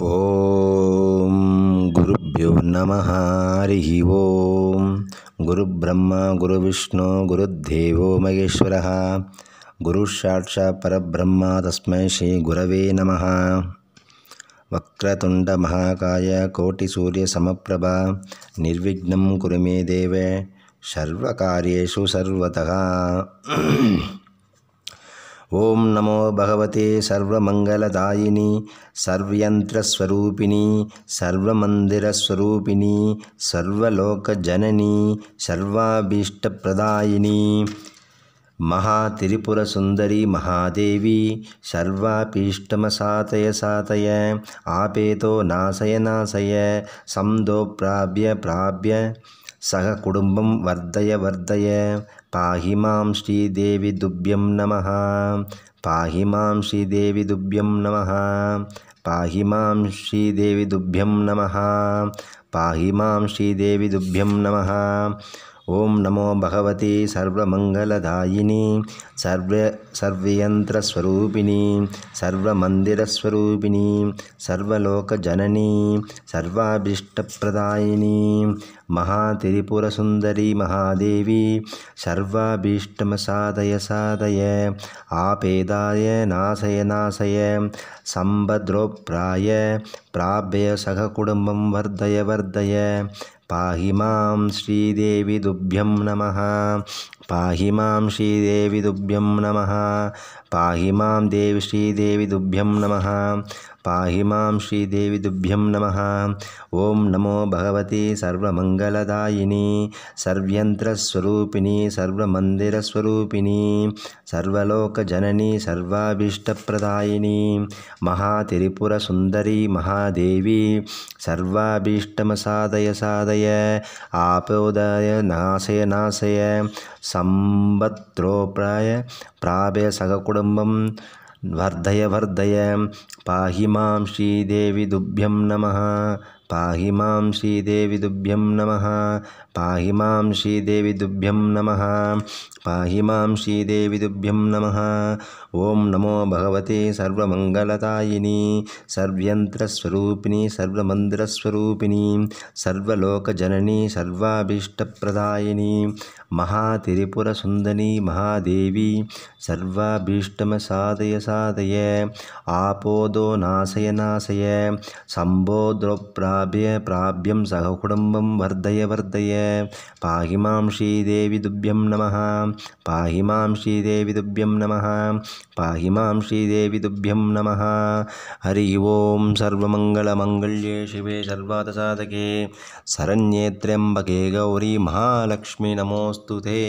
ॐ गुरुभ्यो नमः हरिः ॐ गुरुब्रह्मा गुरुविष्णु गुरुदेवो महेश्वरः गुरुसाक्षात् परब्रह्म तस्मै श्रीगुरवे नमः वक्रतुण्डमहाकाय कोटिसूर्यसमप्रभा निर्विघ्नं कुरु मे देव सर्वकार्येषु सर्वतः ఓం నమో భగవతే సర్వమంగళదాయిని సర్వయంత్రస్వరూపిణి సర్వమందిరస్వరూపిణి సర్వలోకజనని సర్వాభీష్టప్రదాయిని మహాత్రిపుర సుందరి మహాదేవి సర్వాపీష్టమ సాతయ సాతయ ఆపేతో నాశయ నాశయ సందో ప్రాభ్య ప్రాభ్య సహ కుటుంబం వర్ధయ వర్ధయ पाहि मां दुभ्यं नमः पाहि मां दुभ्यं नमः पाहि मां दुभ्यं नमः पाहि मां दुभ्यं नमः ॐ नमो भगवति सर्वमङ्गलदायिनी सर्व सर्वयन्त्रस्वरूपिणि सर्वमन्दिरस्वरूपिणि सर्वलोकजननी सर्वाभीष्टप्रदायिनी महादेवी शर्वाभीष्टमसादय साधय आपेदाय नासय नासय सम्भद्रोप्राय प्राभ्य सहकुटुम्बं वर्धय वर्धय पाहि मां दुभ्यं नमः पाहि मां श्रीदेवि दुभ्यं नमः पाहि मां देवि श्रीदेवि दुभ्यं नमः पाहि मां श्रीदेवि दुभ्यं नमः ॐ नमो भगवति सर्वमङ्गलदायिनि सर्व्यन्त्रस्वरूपिणि सर्वमन्दिरस्वरूपिणि सर्वलोकजननि सर्वाभीष्टप्रदायिनि महातिरिपुरसुन्दरी महादेवी सर्वाभीष्टमसादय सादय आपोदय नाशय नासय सम्बत्रोप्राय प्राप सहकुटुम्बं वर्धय वर्धय पाहि मां श्रीदेविदुभ्यं नमः पाहि मां दुभ्यं नमः पाहि मां दुभ्यं नमः पाहि मां दुभ्यं नमः ॐ नमो भगवते सर्वमङ्गलतायिनि सर्व्यन्त्रस्वरूपिणि सर्वमन्त्रस्वरूपिणि सर्वलोकजननि सर्वाभीष्टप्रदायिनि महातिरिपुरसुन्दनि महादेवी सर्वाभीष्टमसादय सादय आपोदो नाशय नाशय सम्बोधोप्रा प्राभ्य प्राभ्यं सहकुटुम्बं वर्धय वर्धय मां श्रीदेवि दुभ्यं नमः मां श्रीदेवि दुभ्यं नमः मां श्रीदेवि दुभ्यं नमः हरिः ओं सर्वमङ्गलमङ्गल्ये शिवे सर्वातसाधके गौरी महालक्ष्मी नमोऽस्तु ते